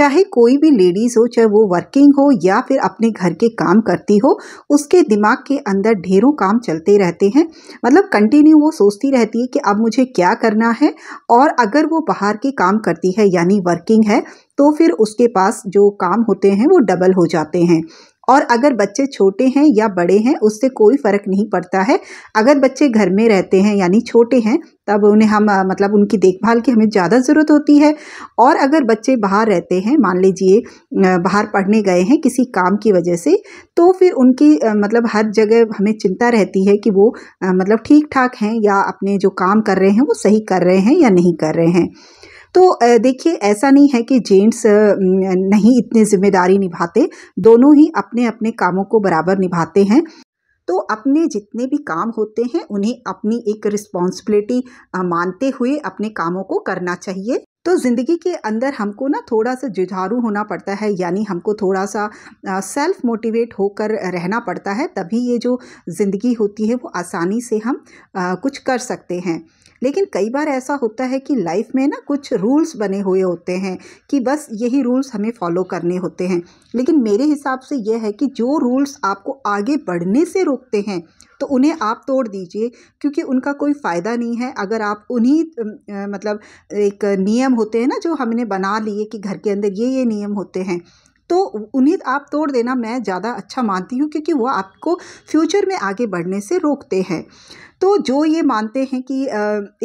चाहे कोई भी लेडीज़ हो चाहे वो वर्किंग हो या फिर अपने घर के काम करती हो उसके दिमाग के अंदर ढेरों काम चलते रहते हैं मतलब कंटिन्यू वो सोचती रहती है कि अब मुझे क्या करना है और अगर वो बाहर के काम करती है यानी वर्किंग है तो फिर उसके पास जो काम होते हैं वो डबल हो जाते हैं और अगर बच्चे छोटे हैं या बड़े हैं उससे कोई फ़र्क नहीं पड़ता है अगर बच्चे घर में रहते हैं यानी छोटे हैं तब उन्हें हम मतलब उनकी देखभाल की हमें ज़्यादा ज़रूरत होती है और अगर बच्चे बाहर रहते हैं मान लीजिए बाहर पढ़ने गए हैं किसी काम की वजह से तो फिर उनकी मतलब हर जगह हमें चिंता रहती है कि वो मतलब ठीक ठाक हैं या अपने जो काम कर रहे हैं वो सही कर रहे हैं या नहीं कर रहे हैं तो देखिए ऐसा नहीं है कि जेंट्स नहीं इतनी जिम्मेदारी निभाते दोनों ही अपने अपने कामों को बराबर निभाते हैं तो अपने जितने भी काम होते हैं उन्हें अपनी एक रिस्पॉन्सिबिलिटी मानते हुए अपने कामों को करना चाहिए तो ज़िंदगी के अंदर हमको ना थोड़ा सा जुझारू होना पड़ता है यानी हमको थोड़ा सा सेल्फ मोटिवेट होकर रहना पड़ता है तभी ये जो ज़िंदगी होती है वो आसानी से हम आ, कुछ कर सकते हैं लेकिन कई बार ऐसा होता है कि लाइफ में ना कुछ रूल्स बने हुए होते हैं कि बस यही रूल्स हमें फॉलो करने होते हैं लेकिन मेरे हिसाब से यह है कि जो रूल्स आपको आगे बढ़ने से रोकते हैं तो उन्हें आप तोड़ दीजिए क्योंकि उनका कोई फ़ायदा नहीं है अगर आप उन्हीं मतलब एक नियम होते हैं ना जो हमने बना लिए कि घर के अंदर ये ये नियम होते हैं तो उन्हें आप तोड़ देना मैं ज़्यादा अच्छा मानती हूँ क्योंकि वो आपको फ्यूचर में आगे बढ़ने से रोकते हैं तो जो ये मानते हैं कि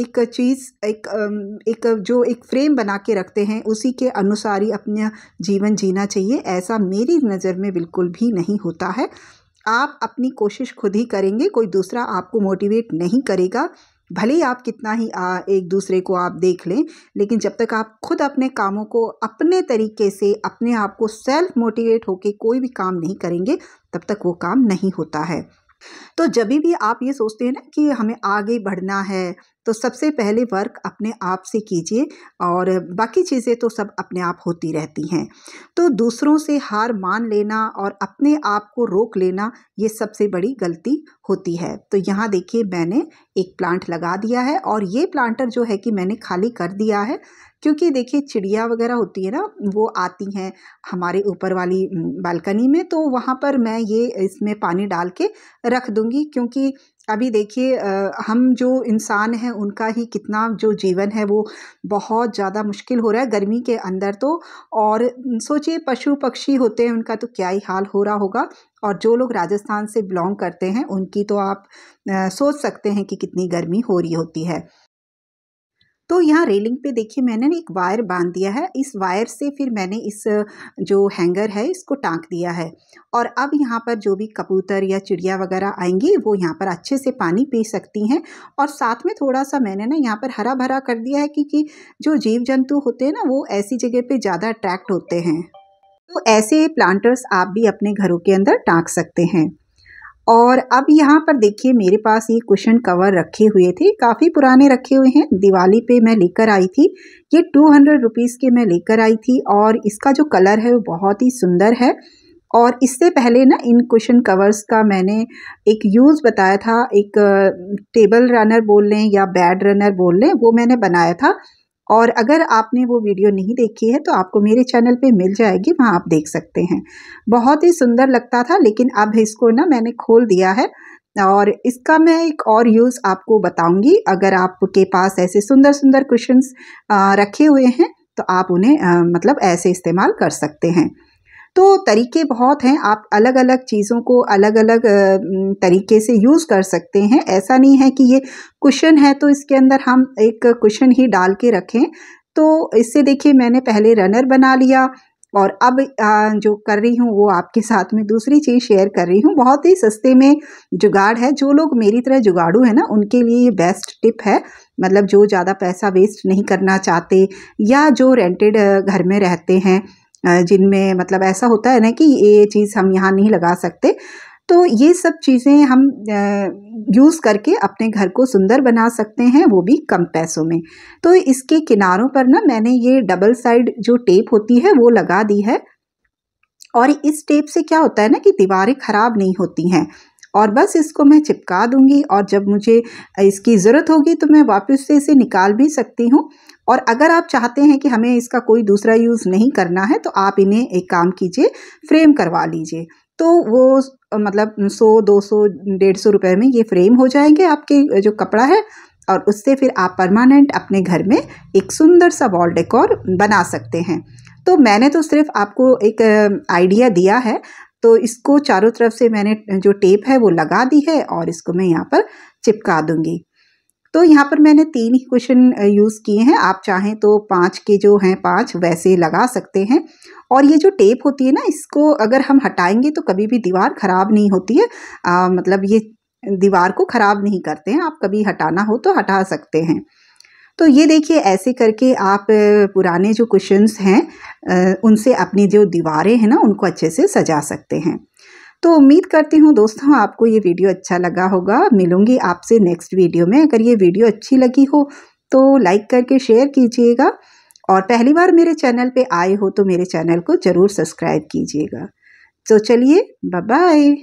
एक चीज़ एक एक जो एक फ्रेम बना के रखते हैं उसी के अनुसार ही अपना जीवन जीना चाहिए ऐसा मेरी नज़र में बिल्कुल भी नहीं होता है आप अपनी कोशिश खुद ही करेंगे कोई दूसरा आपको मोटिवेट नहीं करेगा भले ही आप कितना ही आ, एक दूसरे को आप देख लें लेकिन जब तक आप खुद अपने कामों को अपने तरीके से अपने आप को सेल्फ मोटिवेट होकर कोई भी काम नहीं करेंगे तब तक वो काम नहीं होता है तो जब भी आप ये सोचते हैं ना कि हमें आगे बढ़ना है तो सबसे पहले वर्क अपने आप से कीजिए और बाकी चीज़ें तो सब अपने आप होती रहती हैं तो दूसरों से हार मान लेना और अपने आप को रोक लेना ये सबसे बड़ी गलती होती है तो यहाँ देखिए मैंने एक प्लांट लगा दिया है और ये प्लांटर जो है कि मैंने खाली कर दिया है क्योंकि देखिए चिड़िया वगैरह होती है ना वो आती हैं हमारे ऊपर वाली बालकनी में तो वहाँ पर मैं ये इसमें पानी डाल के रख दूँगी क्योंकि अभी देखिए हम जो इंसान हैं उनका ही कितना जो जीवन है वो बहुत ज़्यादा मुश्किल हो रहा है गर्मी के अंदर तो और सोचिए पशु पक्षी होते हैं उनका तो क्या ही हाल हो रहा होगा और जो लोग राजस्थान से बिलोंग करते हैं उनकी तो आप आ, सोच सकते हैं कि कितनी गर्मी हो रही होती है तो यहाँ रेलिंग पे देखिए मैंने एक वायर बांध दिया है इस वायर से फिर मैंने इस जो हैंगर है इसको टाँक दिया है और अब यहाँ पर जो भी कबूतर या चिड़िया वगैरह आएंगी वो यहाँ पर अच्छे से पानी पी सकती हैं और साथ में थोड़ा सा मैंने ना यहाँ पर हरा भरा कर दिया है क्योंकि जो जीव जंतु होते हैं ना वो ऐसी जगह पर ज़्यादा अट्रैक्ट होते हैं तो ऐसे प्लांटर्स आप भी अपने घरों के अंदर टाँक सकते हैं और अब यहाँ पर देखिए मेरे पास ये कुशन कवर रखे हुए थे काफ़ी पुराने रखे हुए हैं दिवाली पे मैं लेकर आई थी ये टू हंड्रेड रुपीज़ के मैं लेकर आई थी और इसका जो कलर है वो बहुत ही सुंदर है और इससे पहले ना इन कुशन कवर्स का मैंने एक यूज़ बताया था एक टेबल रनर बोल लें या बेड रनर बोल लें वो मैंने बनाया था और अगर आपने वो वीडियो नहीं देखी है तो आपको मेरे चैनल पे मिल जाएगी वहाँ आप देख सकते हैं बहुत ही सुंदर लगता था लेकिन अब इसको ना मैंने खोल दिया है और इसका मैं एक और यूज़ आपको बताऊंगी अगर आपके पास ऐसे सुंदर सुंदर क्वेश्चन रखे हुए हैं तो आप उन्हें आ, मतलब ऐसे इस्तेमाल कर सकते हैं तो तरीके बहुत हैं आप अलग अलग चीज़ों को अलग अलग तरीके से यूज़ कर सकते हैं ऐसा नहीं है कि ये कुशन है तो इसके अंदर हम एक कुशन ही डाल के रखें तो इससे देखिए मैंने पहले रनर बना लिया और अब जो कर रही हूँ वो आपके साथ में दूसरी चीज़ शेयर कर रही हूँ बहुत ही सस्ते में जुगाड़ है जो लोग मेरी तरह जुगाड़ू है ना उनके लिए ये बेस्ट टिप है मतलब जो ज़्यादा पैसा वेस्ट नहीं करना चाहते या जो रेंटेड घर में रहते हैं जिनमें मतलब ऐसा होता है ना कि ये चीज़ हम यहाँ नहीं लगा सकते तो ये सब चीज़ें हम यूज़ करके अपने घर को सुंदर बना सकते हैं वो भी कम पैसों में तो इसके किनारों पर ना मैंने ये डबल साइड जो टेप होती है वो लगा दी है और इस टेप से क्या होता है ना कि दीवारें ख़राब नहीं होती हैं और बस इसको मैं चिपका दूंगी और जब मुझे इसकी ज़रूरत होगी तो मैं वापस से इसे निकाल भी सकती हूँ और अगर आप चाहते हैं कि हमें इसका कोई दूसरा यूज़ नहीं करना है तो आप इन्हें एक काम कीजिए फ्रेम करवा लीजिए तो वो मतलब सौ दो सौ डेढ़ सौ रुपये में ये फ्रेम हो जाएंगे आपके जो कपड़ा है और उससे फिर आप परमानेंट अपने घर में एक सुंदर सा वॉल डेकोर बना सकते हैं तो मैंने तो सिर्फ आपको एक आइडिया दिया है तो इसको चारों तरफ से मैंने जो टेप है वो लगा दी है और इसको मैं यहाँ पर चिपका दूंगी तो यहाँ पर मैंने तीन ही क्वेश्चन यूज़ किए हैं आप चाहें तो पाँच के जो हैं पाँच वैसे लगा सकते हैं और ये जो टेप होती है ना इसको अगर हम हटाएंगे तो कभी भी दीवार ख़राब नहीं होती है आ, मतलब ये दीवार को ख़राब नहीं करते हैं आप कभी हटाना हो तो हटा सकते हैं तो ये देखिए ऐसे करके आप पुराने जो कुशंस हैं उनसे अपनी जो दीवारें हैं ना उनको अच्छे से सजा सकते हैं तो उम्मीद करती हूँ दोस्तों आपको ये वीडियो अच्छा लगा होगा मिलूँगी आपसे नेक्स्ट वीडियो में अगर ये वीडियो अच्छी लगी हो तो लाइक करके शेयर कीजिएगा और पहली बार मेरे चैनल पे आए हो तो मेरे चैनल को ज़रूर सब्सक्राइब कीजिएगा तो चलिए बाय